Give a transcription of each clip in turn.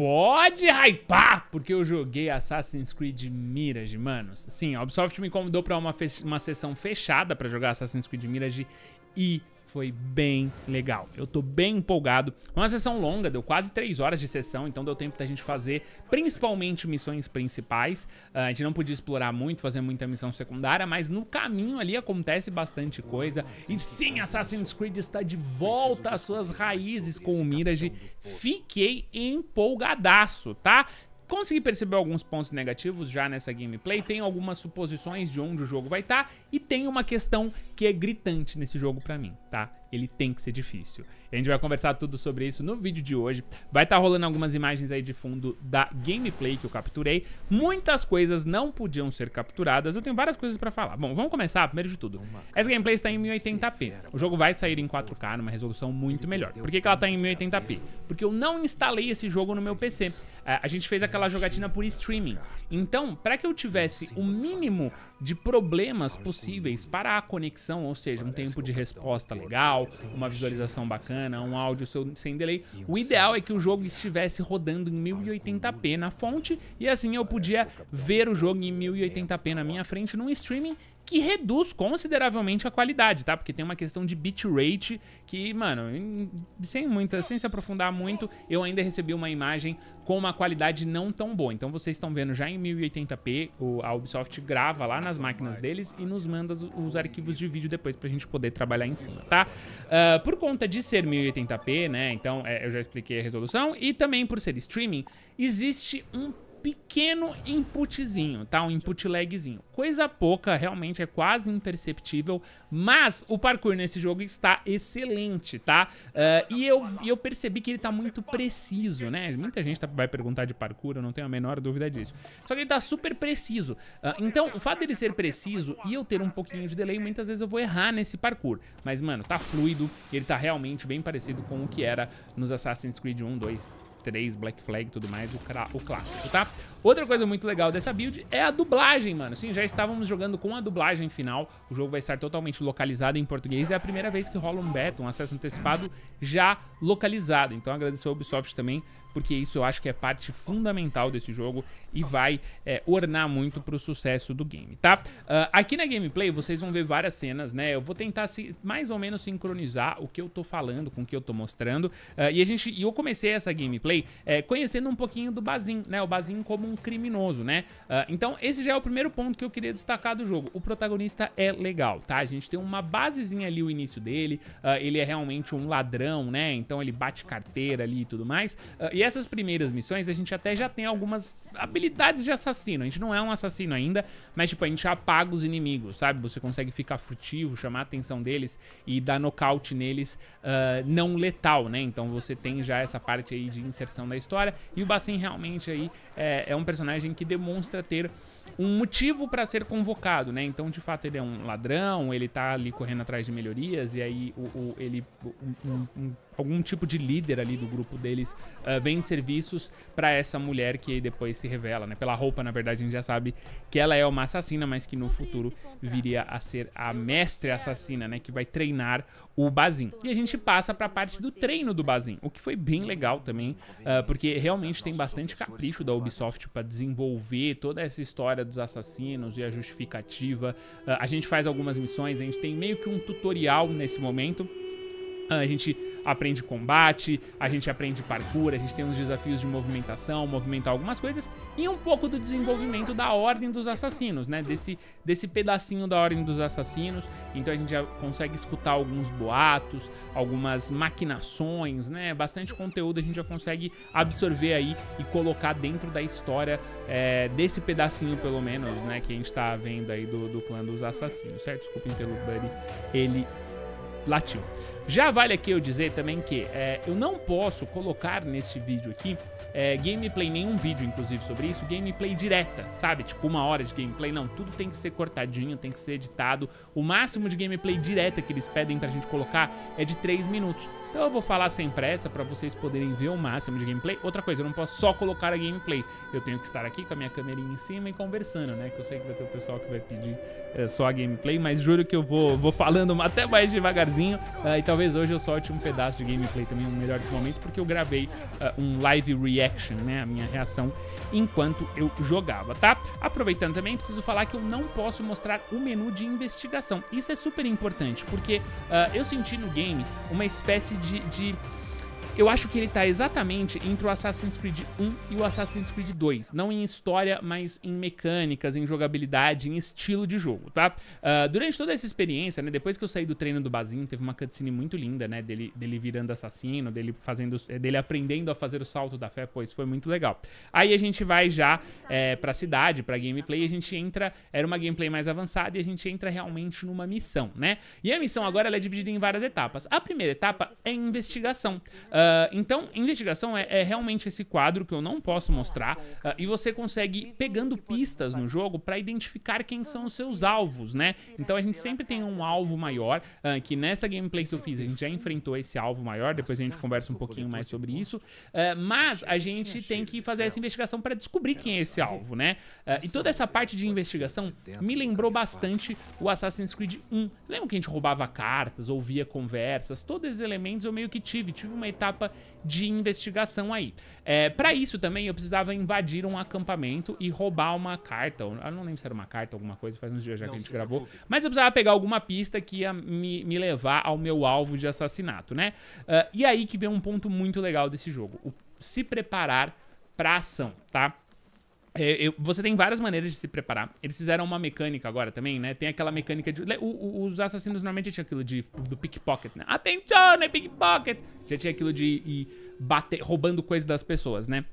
pode hypar, porque eu joguei Assassin's Creed Mirage, manos. Sim, a Ubisoft me convidou pra uma, uma sessão fechada pra jogar Assassin's Creed Mirage e foi bem legal. Eu tô bem empolgado. É uma sessão longa, deu quase 3 horas de sessão, então deu tempo da gente fazer principalmente missões principais. Uh, a gente não podia explorar muito, fazer muita missão secundária, mas no caminho ali acontece bastante coisa. E sim, Assassin's Creed está de volta às suas raízes com o Mirage. Fiquei empolgadaço, tá? consegui perceber alguns pontos negativos já nessa gameplay, tem algumas suposições de onde o jogo vai estar tá, e tem uma questão que é gritante nesse jogo pra mim, tá? ele tem que ser difícil. E a gente vai conversar tudo sobre isso no vídeo de hoje. Vai estar tá rolando algumas imagens aí de fundo da gameplay que eu capturei. Muitas coisas não podiam ser capturadas. Eu tenho várias coisas para falar. Bom, vamos começar primeiro de tudo. Essa gameplay está em 1080p. O jogo vai sair em 4K numa resolução muito melhor. Por que, que ela está em 1080p? Porque eu não instalei esse jogo no meu PC. É, a gente fez aquela jogatina por streaming. Então, para que eu tivesse o mínimo de problemas possíveis para a conexão, ou seja, um tempo de resposta legal, legal, uma visualização bacana, um áudio sem delay. O ideal é que o jogo estivesse rodando em 1080p na fonte e assim eu podia ver o jogo em 1080p na minha frente num streaming que reduz consideravelmente a qualidade, tá? Porque tem uma questão de bitrate que, mano, sem muita, sem se aprofundar muito, eu ainda recebi uma imagem com uma qualidade não tão boa. Então vocês estão vendo já em 1080p, o, a Ubisoft grava lá nas máquinas deles e nos manda os, os arquivos de vídeo depois pra gente poder trabalhar em cima, tá? Uh, por conta de ser 1080p, né? Então é, eu já expliquei a resolução e também por ser streaming, existe um pequeno inputzinho, tá? Um input lagzinho. Coisa pouca, realmente é quase imperceptível, mas o parkour nesse jogo está excelente, tá? Uh, e eu, eu percebi que ele tá muito preciso, né? Muita gente tá, vai perguntar de parkour, eu não tenho a menor dúvida disso. Só que ele tá super preciso. Uh, então, o fato dele ser preciso e eu ter um pouquinho de delay, muitas vezes eu vou errar nesse parkour. Mas, mano, tá fluido, ele tá realmente bem parecido com o que era nos Assassin's Creed 1, 2 3, Black Flag e tudo mais, o, o clássico, tá? Outra coisa muito legal dessa build é a dublagem, mano. Sim, já estávamos jogando com a dublagem final. O jogo vai estar totalmente localizado em português. É a primeira vez que rola um beta, um acesso antecipado já localizado. Então agradecer ao Ubisoft também porque isso eu acho que é parte fundamental desse jogo e vai é, ornar muito pro sucesso do game, tá? Uh, aqui na gameplay vocês vão ver várias cenas, né? Eu vou tentar se, mais ou menos sincronizar o que eu tô falando com o que eu tô mostrando. Uh, e a gente, e eu comecei essa gameplay é, conhecendo um pouquinho do Bazin, né? O Bazin como criminoso, né? Uh, então, esse já é o primeiro ponto que eu queria destacar do jogo. O protagonista é legal, tá? A gente tem uma basezinha ali, o início dele. Uh, ele é realmente um ladrão, né? Então, ele bate carteira ali e tudo mais. Uh, e essas primeiras missões, a gente até já tem algumas habilidades de assassino. A gente não é um assassino ainda, mas, tipo, a gente apaga os inimigos, sabe? Você consegue ficar furtivo, chamar a atenção deles e dar nocaute neles não letal, né? Então, você tem já essa parte aí de inserção da história. E o Bassin realmente aí é, é um um personagem que demonstra ter um motivo para ser convocado, né? Então, de fato, ele é um ladrão, ele tá ali correndo atrás de melhorias, e aí o, o ele, um, um, algum tipo de líder ali do grupo deles uh, vende serviços para essa mulher que depois se revela, né? Pela roupa, na verdade, a gente já sabe que ela é uma assassina, mas que no futuro viria a ser a mestre assassina, né? Que vai treinar o Bazin. E a gente passa para a parte do treino do Bazin, o que foi bem legal também, uh, porque realmente tem bastante capricho da Ubisoft para desenvolver toda essa história dos assassinos e a justificativa. Uh, a gente faz algumas missões, a gente tem meio que um tutorial nesse momento ah, a gente aprende combate, a gente aprende parkour, a gente tem uns desafios de movimentação, movimentar algumas coisas e um pouco do desenvolvimento da Ordem dos Assassinos, né? Desse, desse pedacinho da Ordem dos Assassinos. Então a gente já consegue escutar alguns boatos, algumas maquinações, né? Bastante conteúdo a gente já consegue absorver aí e colocar dentro da história é, desse pedacinho, pelo menos, né? Que a gente tá vendo aí do, do clã dos assassinos, certo? Desculpem pelo Buddy, ele latiu. Já vale aqui eu dizer também que é, eu não posso colocar neste vídeo aqui é, gameplay, nenhum vídeo inclusive sobre isso, gameplay direta, sabe? Tipo uma hora de gameplay, não, tudo tem que ser cortadinho, tem que ser editado. O máximo de gameplay direta que eles pedem pra gente colocar é de 3 minutos. Então eu vou falar sem pressa para vocês poderem ver o máximo de gameplay. Outra coisa, eu não posso só colocar a gameplay. Eu tenho que estar aqui com a minha câmerinha em cima e conversando, né? Que eu sei que vai ter o pessoal que vai pedir é, só a gameplay, mas juro que eu vou, vou falando até mais devagarzinho. Uh, e talvez hoje eu solte um pedaço de gameplay também, um melhor momentos. porque eu gravei uh, um live reaction, né? A minha reação enquanto eu jogava, tá? Aproveitando também, preciso falar que eu não posso mostrar o menu de investigação. Isso é super importante, porque uh, eu senti no game uma espécie 的的。Eu acho que ele tá exatamente entre o Assassin's Creed 1 e o Assassin's Creed 2. Não em história, mas em mecânicas, em jogabilidade, em estilo de jogo, tá? Uh, durante toda essa experiência, né? Depois que eu saí do treino do Bazin, teve uma cutscene muito linda, né? Dele, dele virando assassino, dele fazendo. É, dele aprendendo a fazer o salto da fé, pois foi muito legal. Aí a gente vai já é, pra cidade, pra gameplay, a gente entra. Era uma gameplay mais avançada e a gente entra realmente numa missão, né? E a missão agora é dividida em várias etapas. A primeira etapa é investigação. Uh, ah, então, investigação é, é, realmente esse quadro que eu não posso mostrar uh, e você consegue pegando pistas no jogo para identificar quem são os seus alvos, né? Então a gente sempre tem um alvo maior, uh, que nessa gameplay que eu fiz a gente já enfrentou esse alvo maior, depois a gente conversa um pouquinho mais sobre isso, mas a gente tem que fazer essa investigação para descobrir quem é esse alvo, né? e toda essa parte de investigação me lembrou bastante o Assassin's Creed 1. Lembra que a gente roubava cartas, ouvia conversas, todos esses elementos eu meio que tive, tive uma etapa etapa de investigação aí. É, para isso também eu precisava invadir um acampamento e roubar uma carta. Eu não lembro se era uma carta, alguma coisa, faz uns dias já não, que a gente gravou. Preocupa. Mas eu precisava pegar alguma pista que ia me, me levar ao meu alvo de assassinato, né? Uh, e aí que vem um ponto muito legal desse jogo: o, se preparar pra ação, tá? É, eu, você tem várias maneiras de se preparar. Eles fizeram uma mecânica agora também, né? Tem aquela mecânica de. O, o, os assassinos normalmente tinham aquilo de, do pickpocket, né? Atenção, né? pickpocket! Já tinha aquilo de ir bater, roubando coisas das pessoas, né?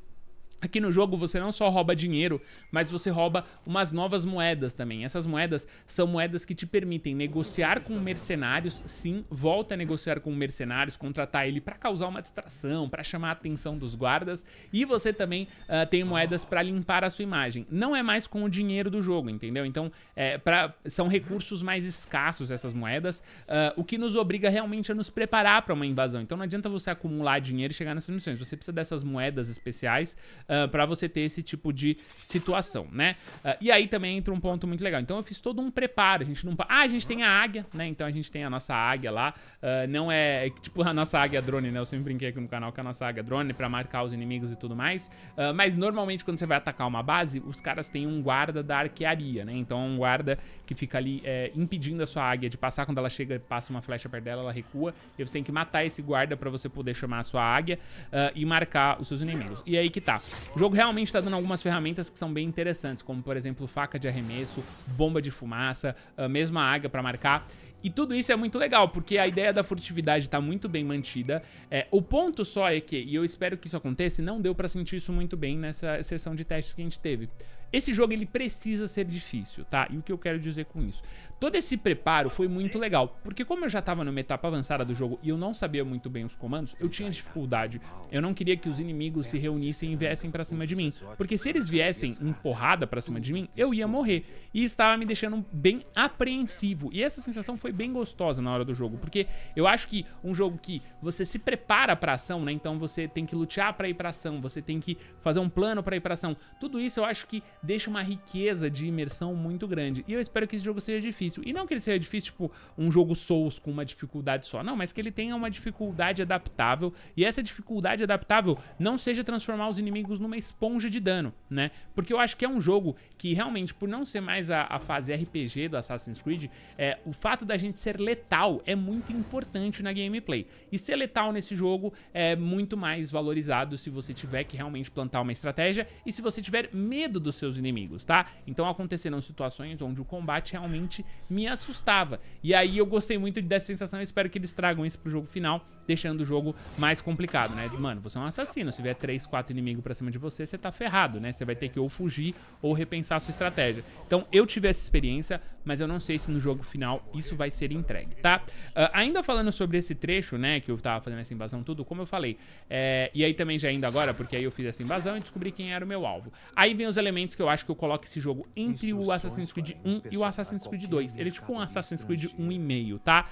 Aqui no jogo você não só rouba dinheiro, mas você rouba umas novas moedas também. Essas moedas são moedas que te permitem negociar com mercenários, sim, volta a negociar com mercenários, contratar ele para causar uma distração, para chamar a atenção dos guardas, e você também uh, tem moedas para limpar a sua imagem. Não é mais com o dinheiro do jogo, entendeu? Então, é, pra, são recursos mais escassos essas moedas, uh, o que nos obriga realmente a nos preparar para uma invasão. Então, não adianta você acumular dinheiro e chegar nessas missões. Você precisa dessas moedas especiais ah, para você ter esse tipo de situação, né? Uh, e aí também entra um ponto muito legal. Então eu fiz todo um preparo, a gente não... Ah, a gente tem a águia, né? Então a gente tem a nossa águia lá, uh, não é... é tipo a nossa águia drone, né? Eu sempre brinquei aqui no canal que a nossa águia drone é para marcar os inimigos e tudo mais, mas normalmente quando você vai atacar uma base, os caras têm um guarda da arquearia, né? Então é um guarda que fica ali é, impedindo a sua águia de passar, quando ela chega, passa uma flecha perto dela, ela recua, e você tem que matar esse guarda para você poder chamar a sua águia uh, e marcar os seus inimigos. E aí que tá. O jogo realmente está dando algumas ferramentas que são bem interessantes, como por exemplo faca de arremesso, bomba de fumaça, a ah, mesma águia para marcar. E tudo isso é muito legal, porque a ideia da furtividade está muito bem mantida. É, o ponto só é que, e eu espero que isso aconteça, não deu para sentir isso muito bem nessa sessão de testes que a gente teve. Esse jogo ele precisa ser difícil, tá? E o que eu quero dizer com isso? Todo esse preparo foi muito legal, porque como eu já tava numa etapa avançada do jogo e eu não sabia muito bem os comandos, eu tinha dificuldade. Eu não queria que os inimigos se reunissem e viessem para cima de mim, porque se eles viessem em porrada para cima de mim, eu ia morrer. E estava me deixando bem apreensivo. E essa sensação foi bem gostosa na hora do jogo, porque eu acho que um jogo que você se prepara para ação, né? Então você tem que lutear para ir para ação, você tem que fazer um plano para ir para ação. Tudo isso eu acho que deixa uma riqueza de imersão muito grande. E eu espero que esse jogo seja difícil. E não que ele seja difícil, tipo, um jogo Souls com uma dificuldade só. Não, mas que ele tenha uma dificuldade adaptável. E essa dificuldade adaptável não seja transformar os inimigos numa esponja de dano, né? Porque eu acho que é um jogo que realmente, por não ser mais a, a fase RPG do Assassin's Creed, é, o fato da gente ser letal é muito importante na gameplay. E ser letal nesse jogo é muito mais valorizado se você tiver que realmente plantar uma estratégia e se você tiver medo dos seus seus inimigos, tá? Então aconteceram situações onde o combate realmente me assustava. E aí eu gostei muito dessa sensação, espero que eles tragam isso pro jogo final deixando o jogo mais complicado, né? Mano, você é um assassino, se tiver 3, 4 inimigos pra cima de você, você tá ferrado, né? Você vai ter que ou fugir ou repensar a sua estratégia. Então, eu tive essa experiência, mas eu não sei se no jogo final isso vai ser entregue, tá? Uh, ainda falando sobre esse trecho, né, que eu tava fazendo essa invasão tudo, como eu falei, é, e aí também já ainda agora, porque aí eu fiz essa invasão e descobri quem era o meu alvo. Aí vem os elementos que eu acho que eu coloco esse jogo entre o Assassin's Creed 1 e o Assassin's Creed 2. Ele é tipo um Assassin's Creed 1,5, tá?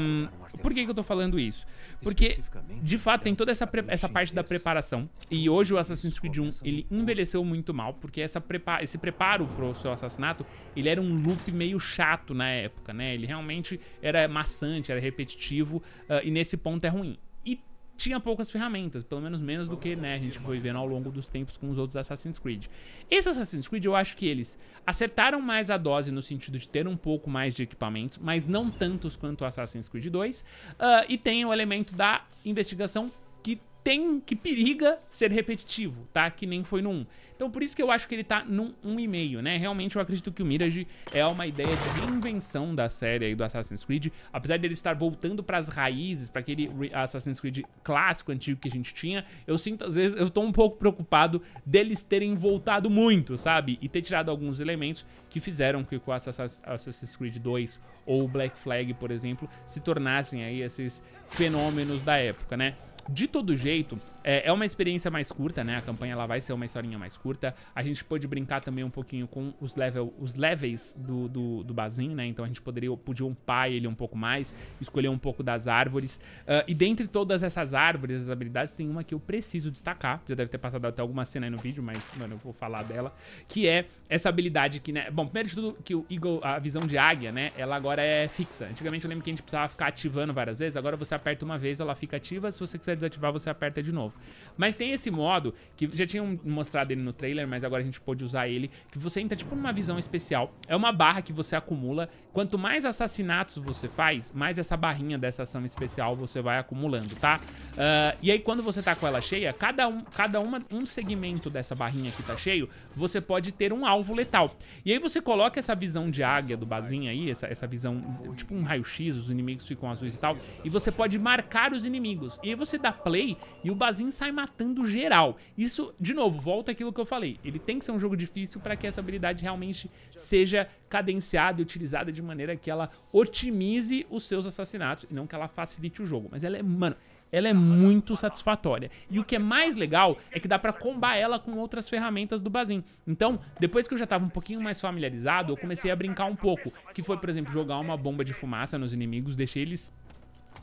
Um, por que que eu tô falando isso? Porque, de fato, tem toda essa, essa parte da preparação. E hoje o Assassin's Creed 1, ele envelheceu muito mal, porque essa prepa esse preparo pro seu assassinato, ele era um loop meio chato na época, né? Ele realmente era maçante, era repetitivo, uh, e nesse ponto é ruim tinha poucas ferramentas, pelo menos menos do que né, a gente foi vendo ao longo dos tempos com os outros Assassin's Creed. Esse Assassin's Creed, eu acho que eles acertaram mais a dose no sentido de ter um pouco mais de equipamentos, mas não tantos quanto o Assassin's Creed 2, uh, ah, e tem o elemento da investigação que tem, que periga ser repetitivo, tá? Que nem foi no 1. Então por isso que eu acho que ele tá num 1,5, né? Realmente eu acredito que o Mirage é uma ideia de reinvenção da série aí do Assassin's Creed, apesar dele estar voltando para as raízes, para aquele Assassin's Creed clássico antigo que a gente tinha, eu sinto às vezes eu tô um pouco preocupado deles terem voltado muito, sabe? E ter tirado alguns elementos que fizeram com que o Assassin's Creed 2 ou o Black Flag, por exemplo, se tornassem aí esses fenômenos da época, né? De todo jeito, é, é, uma experiência mais curta, né? A campanha ela vai ser uma historinha mais curta. A gente pôde brincar também um pouquinho com os, level, os levels do, do, do Bazin, né? Então a gente poderia, podia umpar ele um pouco mais, escolher um pouco das árvores. Uh, e dentre todas essas árvores, as habilidades, tem uma que eu preciso destacar. Já deve ter passado até alguma cena aí no vídeo, mas, mano, eu vou falar dela. Que é essa habilidade que, né? Bom, primeiro de tudo, que o Eagle, a visão de águia, né? Ela agora é fixa. Antigamente eu lembro que a gente precisava ficar ativando várias vezes. Agora você aperta uma vez, ela fica ativa. Se você quiser quiser desativar, você aperta de novo. Mas tem esse modo, que já tinham mostrado ele no trailer, mas agora a gente pôde usar ele, que você entra tipo numa visão especial. É uma barra que você acumula. Quanto mais assassinatos você faz, mais essa barrinha dessa ação especial você vai acumulando, tá? Uh, e aí quando você tá com ela cheia, cada um, cada uma, um segmento dessa barrinha que tá cheio, você pode ter um alvo letal. E aí você coloca essa visão de águia do Bazinha aí, essa, essa visão, tipo um raio-x, os inimigos ficam azuis e tal, e você pode marcar os inimigos. E aí você dá play e o Bazin sai matando geral. Isso, de novo, volta aquilo que eu falei. Ele tem que ser um jogo difícil para que essa habilidade realmente seja cadenciada e utilizada de maneira que ela otimize os seus assassinatos e não que ela facilite o jogo. Mas ela é, mano, ela é muito satisfatória. E o que é mais legal é que dá para combar ela com outras ferramentas do Bazin. Então, depois que eu já tava um pouquinho mais familiarizado, eu comecei a brincar um pouco, que foi, por exemplo, jogar uma bomba de fumaça nos inimigos, deixei eles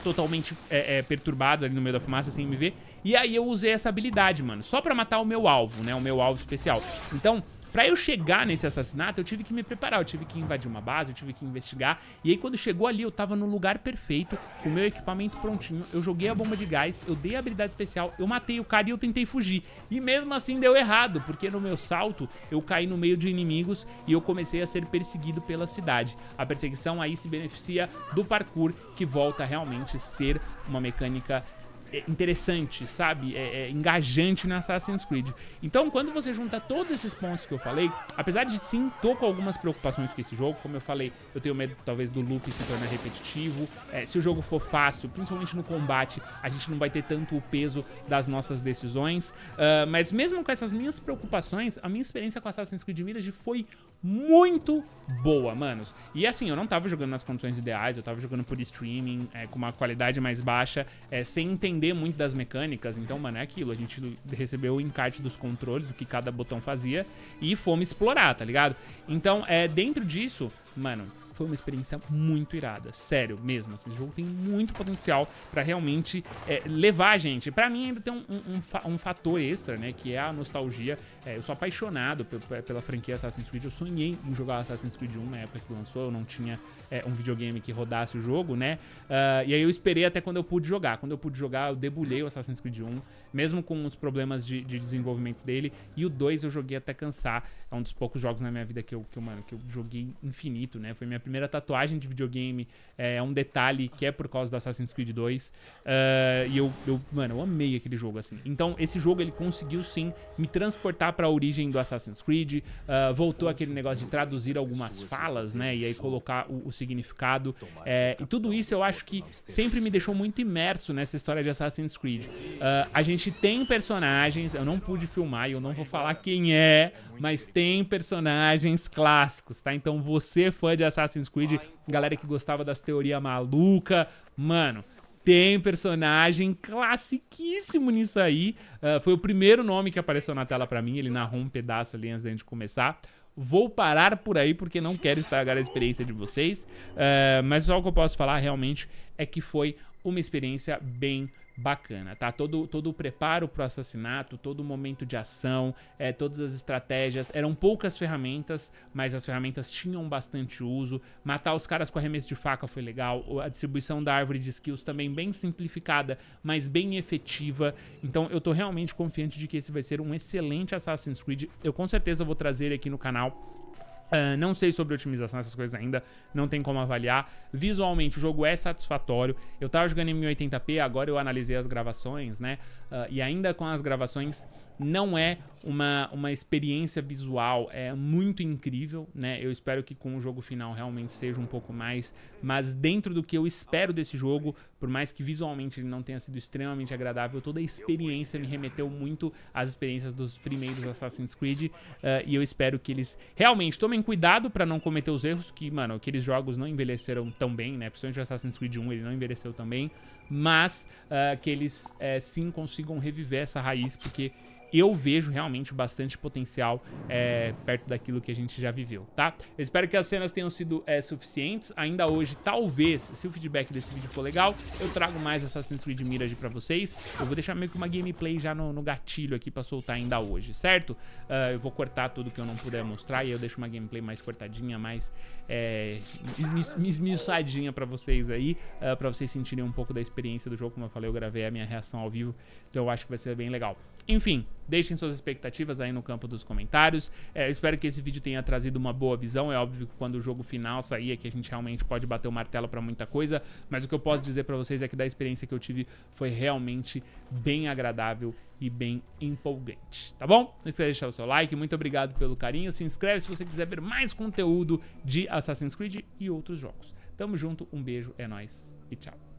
totalmente é, é, perturbados ali no meio da fumaça sem me ver. E aí eu usei essa habilidade, mano, só pra matar o meu alvo, né? O meu alvo especial. Então, Pra eu chegar nesse assassinato, eu tive que me preparar, eu tive que invadir uma base, eu tive que investigar. E aí quando chegou ali, eu tava no lugar perfeito, com o meu equipamento prontinho, eu joguei a bomba de gás, eu dei a habilidade especial, eu matei o cara e eu tentei fugir. E mesmo assim deu errado, porque no meu salto, eu caí no meio de inimigos e eu comecei a ser perseguido pela cidade. A perseguição aí se beneficia do parkour, que volta a realmente ser uma mecânica é interessante, sabe? É, é, engajante no Assassin's Creed. Então, quando você junta todos esses pontos que eu falei, apesar de sim, tô com algumas preocupações com esse jogo, como eu falei, eu tenho medo talvez do loop se tornar repetitivo. É, se o jogo for fácil, principalmente no combate, a gente não vai ter tanto o peso das nossas decisões. Uh, mas mesmo com essas minhas preocupações, a minha experiência com Assassin's Creed Mirage foi muito boa, manos. E assim, eu não tava jogando nas condições ideais, eu tava jogando por streaming, é, com uma qualidade mais baixa, é, sem entender entender muito das mecânicas, então, mano, é aquilo. A gente recebeu o encarte dos controles, o que cada botão fazia, e fomos explorar, tá ligado? Então, é, dentro disso, mano, foi uma experiência muito irada, sério mesmo. Assim, esse jogo tem muito potencial para realmente é, levar a gente. Para mim ainda tem um, um, um, fator extra, né, que é a nostalgia. É, eu sou apaixonado pela franquia Assassin's Creed. Eu sonhei em jogar Assassin's Creed 1 na época que lançou. Eu não tinha é, um videogame que rodasse o jogo, né? Uh, e aí eu esperei até quando eu pude jogar. Quando eu pude jogar, eu debulhei o Assassin's Creed 1, mesmo com os problemas de, de desenvolvimento dele. E o 2 eu joguei até cansar. É um dos poucos jogos na minha vida que eu, que eu, mano, que eu joguei infinito, né? Foi minha primeira primeira tatuagem de videogame. É, é um detalhe que é por causa do Assassin's Creed 2. Uh, eh, e eu, eu, mano, eu amei aquele jogo, assim. Então, esse jogo ele conseguiu sim me transportar para a origem do Assassin's Creed. Uh, voltou aquele negócio de traduzir algumas falas, né? E aí colocar o, o significado. É, e tudo isso eu acho que sempre me deixou muito imerso nessa história de Assassin's Creed. Uh, a gente tem personagens, eu não pude filmar e eu não vou falar quem é, mas tem personagens clássicos, tá? Então, você fã de Assassin's Assassin's Creed, galera que gostava das teorias maluca, mano. Tem personagem classiquíssimo nisso aí. Uh, foi o primeiro nome que apareceu na tela para mim. Ele narrou um pedaço ali antes da gente começar. Vou parar por aí porque não quero estragar a experiência de vocês. Uh, mas só o que eu posso falar realmente é que foi uma experiência bem bacana, tá? Todo, todo o preparo pro assassinato, todo o momento de ação, é, todas as estratégias. Eram poucas ferramentas, mas as ferramentas tinham bastante uso. Matar os caras com arremesso de faca foi legal. A distribuição da árvore de skills também bem simplificada, mas bem efetiva. Então eu tô realmente confiante de que esse vai ser um excelente Assassin's Creed. Eu com certeza vou trazer ele aqui no canal Uh, não sei sobre otimização, essas coisas ainda, não tem como avaliar. Visualmente, o jogo é satisfatório. Eu tava jogando em 1080p, agora eu analisei as gravações, né? Uh, e ainda com as gravações, não é uma, uma experiência visual é muito incrível, né? Eu espero que com o jogo final realmente seja um pouco mais, mas dentro do que eu espero desse jogo, por mais que visualmente ele não tenha sido extremamente agradável, toda a experiência me remeteu muito às experiências dos primeiros Assassin's Creed, uh, e eu espero que eles realmente tomem cuidado para não cometer os erros que, mano, aqueles jogos não envelheceram tão bem, né? Principalmente o Assassin's Creed 1, ele não envelheceu tão bem, mas uh, que eles uh, sim consigam reviver essa raiz, porque eu vejo realmente bastante potencial é, perto daquilo que a gente já viveu, tá? Eu espero que as cenas tenham sido é, suficientes. Ainda hoje, talvez, se o feedback desse vídeo for legal, eu trago mais Assassin's Creed Mirage pra vocês. Eu vou deixar meio que uma gameplay já no, no gatilho aqui pra soltar ainda hoje, certo? Uh, eu vou cortar tudo que eu não puder mostrar e eu deixo uma gameplay mais cortadinha, mais é, esmiuçadinha para vocês aí, uh, ah, para vocês sentirem um pouco da experiência do jogo. Como eu falei, eu gravei a minha reação ao vivo, então eu acho que vai ser bem legal. Enfim, deixem suas expectativas aí no campo dos comentários. É, eu espero que esse vídeo tenha trazido uma boa visão. É óbvio que quando o jogo final sair, é que a gente realmente pode bater o martelo para muita coisa, mas o que eu posso dizer para vocês é que da experiência que eu tive foi realmente bem agradável e bem empolgante, tá bom? Não esqueça de deixar o seu like, muito obrigado pelo carinho. Se inscreve se você quiser ver mais conteúdo de Assassin's Creed e outros jogos. Tamo junto, um beijo, é nós e tchau.